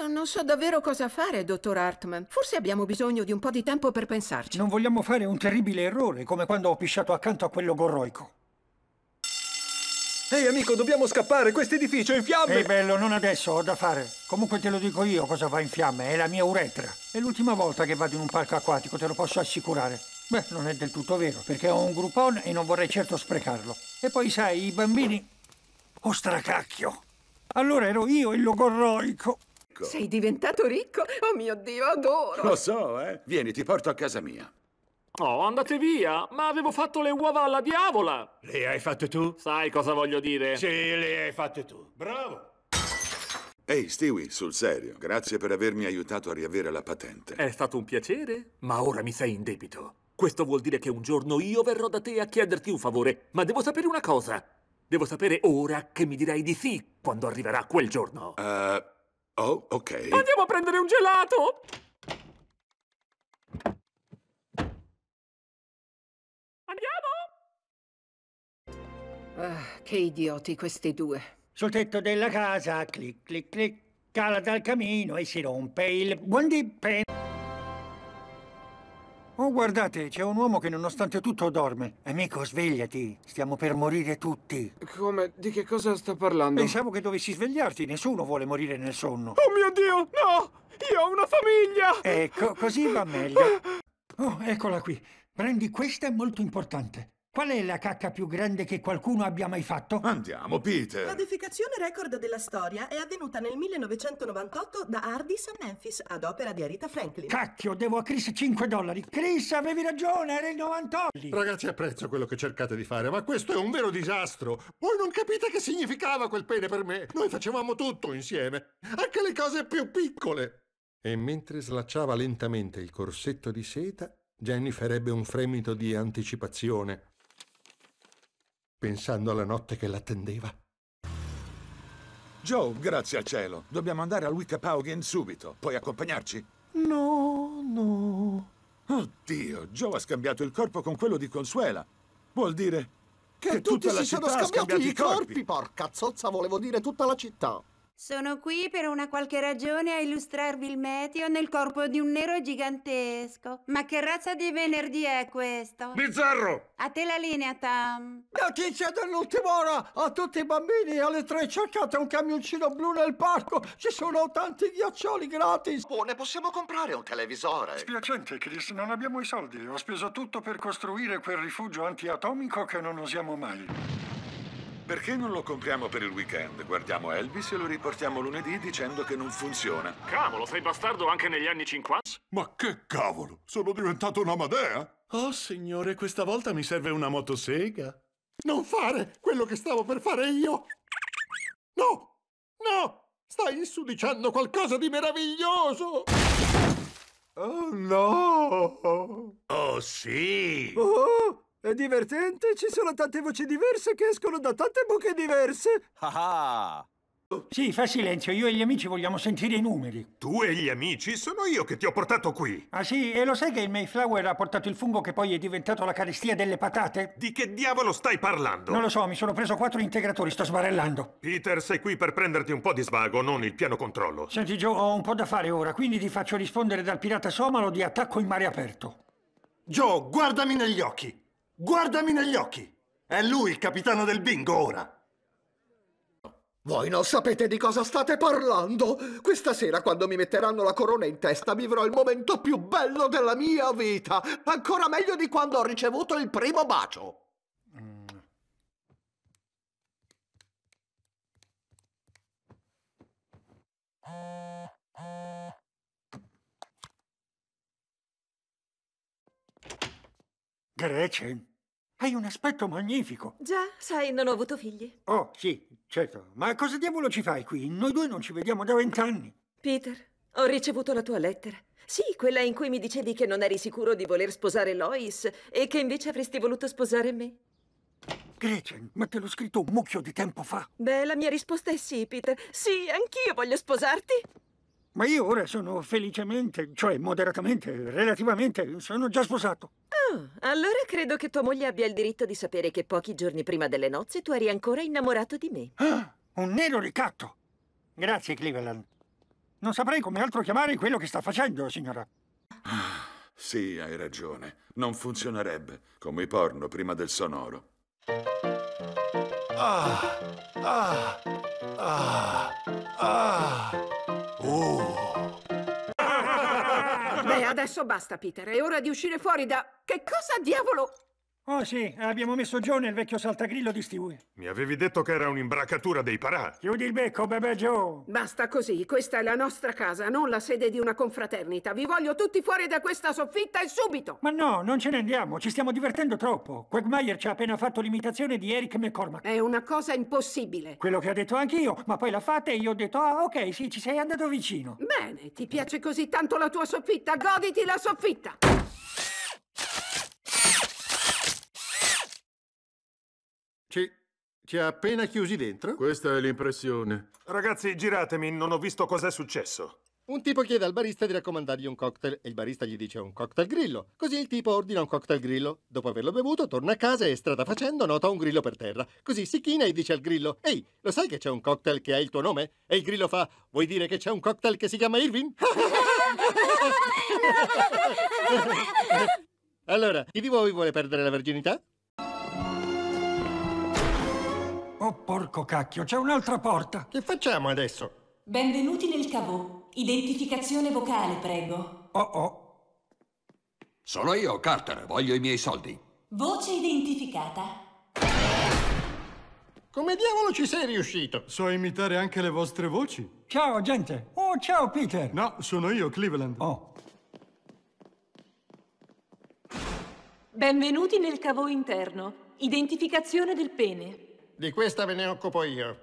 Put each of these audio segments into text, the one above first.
Io non so davvero cosa fare, dottor Hartman. Forse abbiamo bisogno di un po' di tempo per pensarci. Non vogliamo fare un terribile errore, come quando ho pisciato accanto a quello gorroico. Ehi, amico, dobbiamo scappare! Questo edificio è in fiamme! Ehi, bello, non adesso, ho da fare. Comunque te lo dico io cosa va in fiamme, è la mia uretra. È l'ultima volta che vado in un parco acquatico, te lo posso assicurare. Beh, non è del tutto vero, perché ho un groupon e non vorrei certo sprecarlo. E poi, sai, i bambini... Ostracacchio! Allora ero io il logorroico! ricco. Sei diventato ricco? Oh mio Dio, adoro! Lo so, eh. Vieni, ti porto a casa mia. Oh, andate via! Ma avevo fatto le uova alla diavola! Le hai fatte tu? Sai cosa voglio dire? Sì, le hai fatte tu. Bravo! Ehi, hey, Stewie, sul serio, grazie per avermi aiutato a riavere la patente. È stato un piacere, ma ora mi sei in debito. Questo vuol dire che un giorno io verrò da te a chiederti un favore, ma devo sapere una cosa. Devo sapere ora che mi dirai di sì quando arriverà quel giorno. Uh, Oh, ok. Andiamo a prendere un gelato! Andiamo! Ah, che idioti questi due. Sul tetto della casa, clic, clic, clic, cala dal camino e si rompe il buon dipende guardate, c'è un uomo che nonostante tutto dorme. Amico, svegliati. Stiamo per morire tutti. Come? Di che cosa sta parlando? Pensavo che dovessi svegliarti. Nessuno vuole morire nel sonno. Oh mio Dio, no! Io ho una famiglia! Ecco, così va meglio. Oh, eccola qui. Prendi questa, è molto importante. Qual è la cacca più grande che qualcuno abbia mai fatto? Andiamo, Peter! La L'odificazione record della storia è avvenuta nel 1998 da Ardis a Memphis, ad opera di Arita Franklin. Cacchio, devo a Chris 5 dollari! Chris, avevi ragione, era il 98! Ragazzi, apprezzo quello che cercate di fare, ma questo è un vero disastro! Voi non capite che significava quel pene per me! Noi facevamo tutto insieme, anche le cose più piccole! E mentre slacciava lentamente il corsetto di seta, Jennifer ebbe un fremito di anticipazione pensando alla notte che l'attendeva. Joe, grazie al cielo. Dobbiamo andare al Wickapaugen subito. Puoi accompagnarci? No, no. Oddio, Joe ha scambiato il corpo con quello di Consuela. Vuol dire che, che tutti la si città sono scambiati, scambiati i corpi. corpi. Porca zozza, volevo dire tutta la città. Sono qui per una qualche ragione a illustrarvi il meteo nel corpo di un nero gigantesco. Ma che razza di venerdì è questo? Bizzarro! A te la linea, Tam. La tizia dell'ultima ora! A tutti i bambini alle tre cercate un camioncino blu nel parco! Ci sono tanti ghiaccioli gratis! Oh, ne possiamo comprare un televisore! Spiacente, Chris, non abbiamo i soldi. Ho speso tutto per costruire quel rifugio antiatomico che non usiamo mai. Perché non lo compriamo per il weekend? Guardiamo Elvis e lo riportiamo lunedì dicendo che non funziona. Cavolo, sei bastardo anche negli anni 50? Ma che cavolo? Sono diventato una madea? Oh, signore, questa volta mi serve una motosega. Non fare quello che stavo per fare io! No! No! Stai sudicando qualcosa di meraviglioso! Oh no! Oh sì! Oh! È divertente, ci sono tante voci diverse che escono da tante buche diverse. Ah, ah! Sì, fa silenzio, io e gli amici vogliamo sentire i numeri. Tu e gli amici? Sono io che ti ho portato qui. Ah sì? E lo sai che il Mayflower ha portato il fungo che poi è diventato la carestia delle patate? Di che diavolo stai parlando? Non lo so, mi sono preso quattro integratori, sto sbarellando. Peter, sei qui per prenderti un po' di svago, non il piano controllo. Senti Joe, ho un po' da fare ora, quindi ti faccio rispondere dal pirata somalo di attacco in mare aperto. Joe, guardami negli occhi. Guardami negli occhi! È lui il capitano del bingo ora! Voi non sapete di cosa state parlando! Questa sera, quando mi metteranno la corona in testa, vivrò il momento più bello della mia vita! Ancora meglio di quando ho ricevuto il primo bacio! Mm. Gretchen? Hai un aspetto magnifico. Già, sai, non ho avuto figli. Oh, sì, certo. Ma cosa diavolo ci fai qui? Noi due non ci vediamo da vent'anni. Peter, ho ricevuto la tua lettera. Sì, quella in cui mi dicevi che non eri sicuro di voler sposare Lois e che invece avresti voluto sposare me. Gretchen, ma te l'ho scritto un mucchio di tempo fa. Beh, la mia risposta è sì, Peter. Sì, anch'io voglio sposarti. Ma io ora sono felicemente, cioè moderatamente, relativamente, sono già sposato. Ah, allora credo che tua moglie abbia il diritto di sapere che pochi giorni prima delle nozze tu eri ancora innamorato di me. Ah, un nero ricatto! Grazie, Cleveland. Non saprei come altro chiamare quello che sta facendo, signora. Ah, sì, hai ragione. Non funzionerebbe, come i porno prima del sonoro. Ah, ah, ah, ah. Oh. Beh, adesso basta, Peter. È ora di uscire fuori da... Che cosa diavolo... Oh sì, abbiamo messo Joe nel vecchio saltagrillo di Stewie. Mi avevi detto che era un'imbracatura dei parà. Chiudi il becco, bebè Joe. Basta così, questa è la nostra casa, non la sede di una confraternita. Vi voglio tutti fuori da questa soffitta e subito! Ma no, non ce ne andiamo, ci stiamo divertendo troppo. Quagmire ci ha appena fatto l'imitazione di Eric McCormack. È una cosa impossibile. Quello che ha detto anch'io, ma poi l'ha fatta e io ho detto, ah ok, sì, ci sei andato vicino. Bene, ti piace così tanto la tua soffitta, goditi la soffitta! Ci... ci ha appena chiusi dentro? Questa è l'impressione. Ragazzi, giratemi, non ho visto cos'è successo. Un tipo chiede al barista di raccomandargli un cocktail e il barista gli dice un cocktail grillo. Così il tipo ordina un cocktail grillo. Dopo averlo bevuto, torna a casa e strada facendo nota un grillo per terra. Così si china e dice al grillo: Ehi, lo sai che c'è un cocktail che ha il tuo nome? E il grillo fa: Vuoi dire che c'è un cocktail che si chiama Irving? allora, chi di voi vuole perdere la verginità? Oh, porco cacchio, c'è un'altra porta! Che facciamo adesso? Benvenuti nel cavò. Identificazione vocale, prego. Oh oh. Sono io, Carter. Voglio i miei soldi. Voce identificata. Come diavolo ci sei riuscito? So imitare anche le vostre voci. Ciao, gente. Oh, ciao, Peter. No, sono io, Cleveland. Oh. Benvenuti nel cavò interno. Identificazione del pene. Di questa me ne occupo io.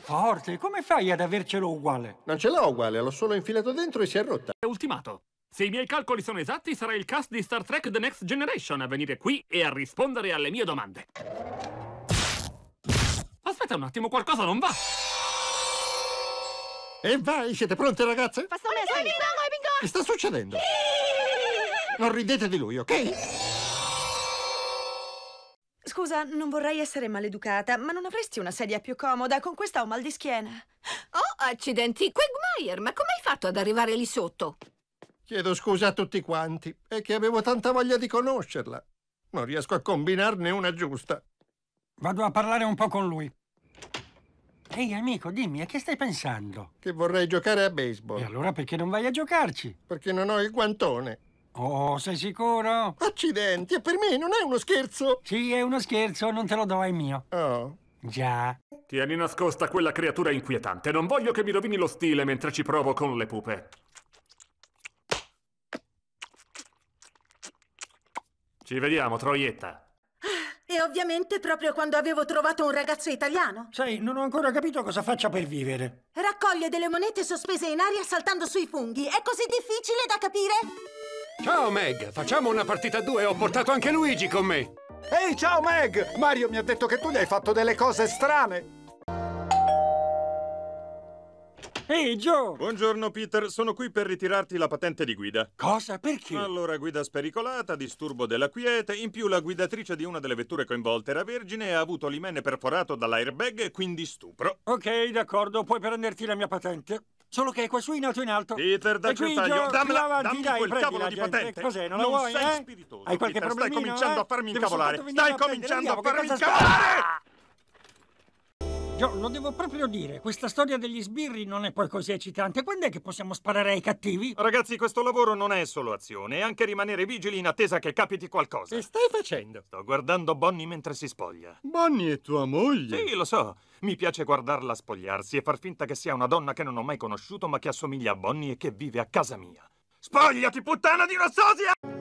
Forte, come fai ad avercelo uguale? Non ce l'ho uguale, l'ho solo infilato dentro e si è rotta. È ultimato. Se i miei calcoli sono esatti, sarà il cast di Star Trek The Next Generation a venire qui e a rispondere alle mie domande. Aspetta un attimo, qualcosa non va! E vai, siete pronte ragazze? Che sta succedendo? Non ridete di lui, ok? Scusa, non vorrei essere maleducata, ma non avresti una sedia più comoda? Con questa ho mal di schiena. Oh, accidenti! Quagmire, ma come hai fatto ad arrivare lì sotto? Chiedo scusa a tutti quanti. È che avevo tanta voglia di conoscerla. Non riesco a combinarne una giusta. Vado a parlare un po' con lui. Ehi, amico, dimmi, a che stai pensando? Che vorrei giocare a baseball. E allora perché non vai a giocarci? Perché non ho il guantone. Oh, sei sicuro? Accidenti, è per me non è uno scherzo! Sì, è uno scherzo, non te lo do, è mio. Oh. Già. Tieni nascosta quella creatura inquietante. Non voglio che mi rovini lo stile mentre ci provo con le pupe. Ci vediamo, troietta. Ah, e ovviamente proprio quando avevo trovato un ragazzo italiano. Sai, non ho ancora capito cosa faccia per vivere. Raccoglie delle monete sospese in aria saltando sui funghi. È così difficile da capire? Ciao Meg, facciamo una partita a due, ho portato anche Luigi con me! Ehi, ciao Meg! Mario mi ha detto che tu gli hai fatto delle cose strane! Ehi, hey, Joe! Buongiorno, Peter. Sono qui per ritirarti la patente di guida. Cosa? Perché? Allora, guida spericolata, disturbo della quiete. In più, la guidatrice di una delle vetture coinvolte era vergine e ha avuto l'imene perforato dall'airbag, quindi stupro. Ok, d'accordo. Puoi prenderti la mia patente. Solo che è quassù in alto in alto. Peter, dacci un taglio. avanti, dammi dai, quel cavolo di patente. Cos'è, non, non la vuoi, sei eh? spiritoso. Hai qualche Peter, stai cominciando eh? a farmi incavolare. Stai cominciando a farmi incavolare! Gio, lo devo proprio dire, questa storia degli sbirri non è poi così eccitante. Quando è che possiamo sparare ai cattivi? Ragazzi, questo lavoro non è solo azione, è anche rimanere vigili in attesa che capiti qualcosa. Che stai facendo? Sto guardando Bonnie mentre si spoglia. Bonnie è tua moglie? Sì, lo so. Mi piace guardarla spogliarsi e far finta che sia una donna che non ho mai conosciuto ma che assomiglia a Bonnie e che vive a casa mia. Spogliati, puttana di una sosia!